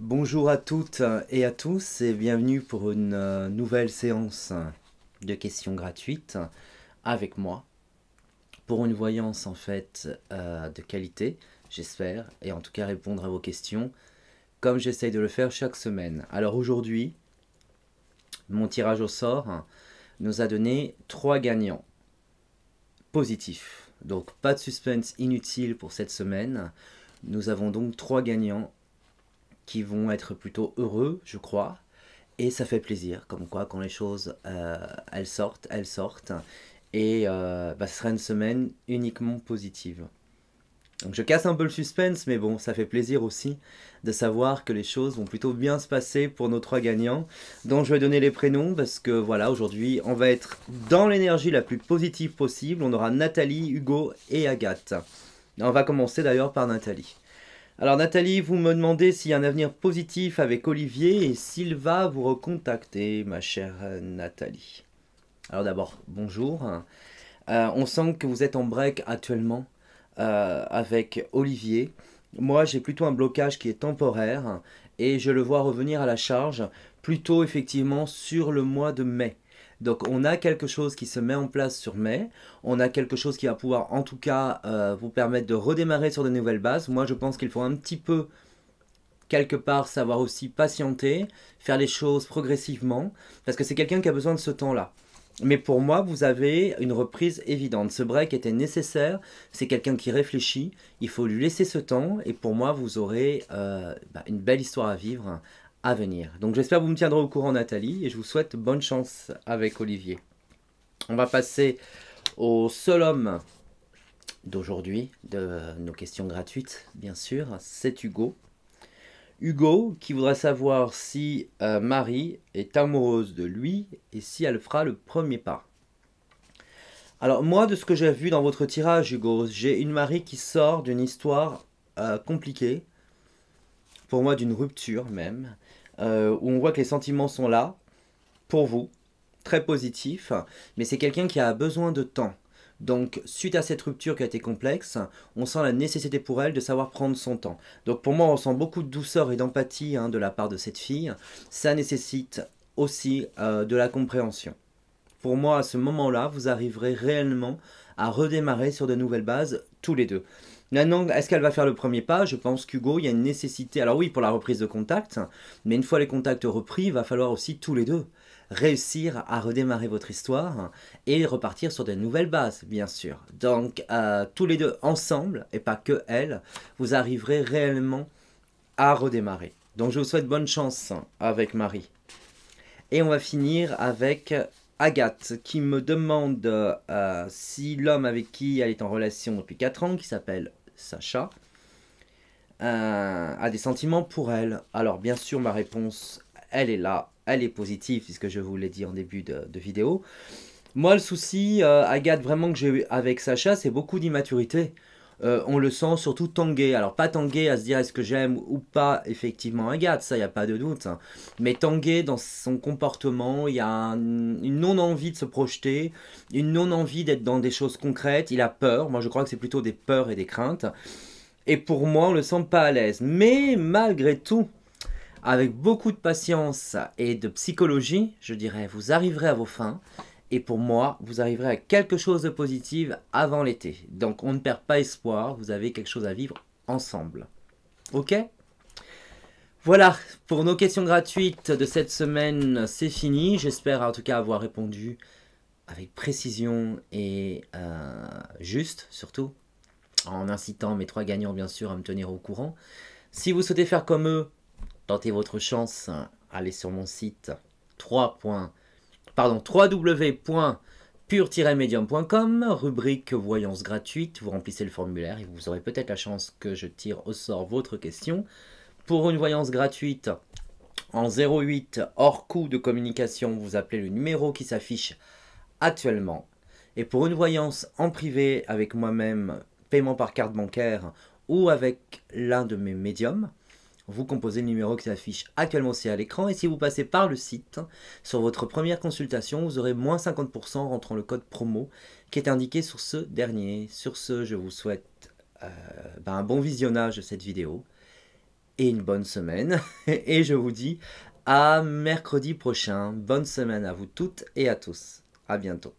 Bonjour à toutes et à tous et bienvenue pour une euh, nouvelle séance de questions gratuites avec moi pour une voyance en fait euh, de qualité, j'espère, et en tout cas répondre à vos questions comme j'essaye de le faire chaque semaine. Alors aujourd'hui, mon tirage au sort nous a donné trois gagnants positifs. Donc pas de suspense inutile pour cette semaine. Nous avons donc trois gagnants qui vont être plutôt heureux, je crois. Et ça fait plaisir, comme quoi quand les choses, euh, elles sortent, elles sortent. Et euh, bah, ce sera une semaine uniquement positive. Donc je casse un peu le suspense, mais bon, ça fait plaisir aussi de savoir que les choses vont plutôt bien se passer pour nos trois gagnants, dont je vais donner les prénoms, parce que voilà, aujourd'hui, on va être dans l'énergie la plus positive possible. On aura Nathalie, Hugo et Agathe. On va commencer d'ailleurs par Nathalie. Alors Nathalie, vous me demandez s'il y a un avenir positif avec Olivier et s'il va vous recontacter, ma chère Nathalie. Alors d'abord, bonjour. Euh, on sent que vous êtes en break actuellement euh, avec Olivier. Moi, j'ai plutôt un blocage qui est temporaire et je le vois revenir à la charge plutôt effectivement sur le mois de mai. Donc on a quelque chose qui se met en place sur mai, on a quelque chose qui va pouvoir en tout cas euh, vous permettre de redémarrer sur de nouvelles bases. Moi je pense qu'il faut un petit peu quelque part savoir aussi patienter, faire les choses progressivement, parce que c'est quelqu'un qui a besoin de ce temps-là. Mais pour moi, vous avez une reprise évidente. Ce break était nécessaire. C'est quelqu'un qui réfléchit. Il faut lui laisser ce temps. Et pour moi, vous aurez euh, bah, une belle histoire à vivre venir. Donc j'espère que vous me tiendrez au courant Nathalie et je vous souhaite bonne chance avec Olivier. On va passer au seul homme d'aujourd'hui, de nos questions gratuites bien sûr, c'est Hugo. Hugo qui voudrait savoir si euh, Marie est amoureuse de lui et si elle fera le premier pas. Alors moi, de ce que j'ai vu dans votre tirage, Hugo, j'ai une Marie qui sort d'une histoire euh, compliquée, pour moi d'une rupture même, euh, où on voit que les sentiments sont là, pour vous, très positifs, mais c'est quelqu'un qui a besoin de temps. Donc, suite à cette rupture qui a été complexe, on sent la nécessité pour elle de savoir prendre son temps. Donc, pour moi, on sent beaucoup de douceur et d'empathie hein, de la part de cette fille. Ça nécessite aussi euh, de la compréhension. Pour moi, à ce moment-là, vous arriverez réellement à redémarrer sur de nouvelles bases, tous les deux. Maintenant, est-ce qu'elle va faire le premier pas Je pense qu'Hugo, il y a une nécessité. Alors oui, pour la reprise de contact, mais une fois les contacts repris, il va falloir aussi tous les deux réussir à redémarrer votre histoire et repartir sur de nouvelles bases, bien sûr. Donc, euh, tous les deux ensemble, et pas que elle, vous arriverez réellement à redémarrer. Donc, je vous souhaite bonne chance avec Marie. Et on va finir avec Agathe qui me demande euh, si l'homme avec qui elle est en relation depuis 4 ans, qui s'appelle Sacha, euh, a des sentiments pour elle. Alors bien sûr ma réponse, elle est là, elle est positive, puisque je vous l'ai dit en début de, vidéo. Moi le souci, euh, Agathe, vraiment que j'ai eu avec Sacha, c'est beaucoup d'immaturité. Euh, on le sent surtout tangué. Alors pas tangué à se dire est-ce que j'aime ou pas effectivement un ça ça n'y a pas de doute. Hein. Mais tangué dans son comportement, il y a une non envie de se projeter, une non envie d'être dans des choses concrètes. Il a peur. Moi je crois que c'est plutôt des peurs et des craintes. Et pour moi on le sent pas à l'aise. Mais malgré tout, avec beaucoup de patience et de psychologie, je dirais, vous arriverez à vos fins et pour moi, vous arriverez à quelque chose de positif avant l'été. Donc on ne perd pas espoir, vous avez quelque chose à vivre ensemble. Ok voilà, pour nos questions gratuites de cette semaine, c'est fini. J'espère en tout cas avoir répondu avec précision et euh, juste, surtout, en incitant mes trois gagnants, bien sûr, à me tenir au courant. Si vous souhaitez faire comme eux, tentez votre chance, allez sur mon site 3 pardon, www.pure-medium.com, rubrique voyance gratuite, vous remplissez le formulaire et vous aurez peut-être la chance que je tire au sort votre question. Pour une voyance gratuite en 08 hors coût de communication, vous appelez le numéro qui s'affiche actuellement. Et pour une voyance en privé avec moi-même, paiement par carte bancaire ou avec l'un de mes médiums, vous composez le numéro qui s'affiche actuellement aussi à l'écran et si vous passez par le site, sur votre première consultation, vous aurez moins 50% rentrant le code promo qui est indiqué sur ce dernier. Sur ce, je vous souhaite euh, ben, un bon visionnage de cette vidéo et une bonne semaine. et je vous dis à mercredi prochain. Bonne semaine à vous toutes et à tous. À bientôt.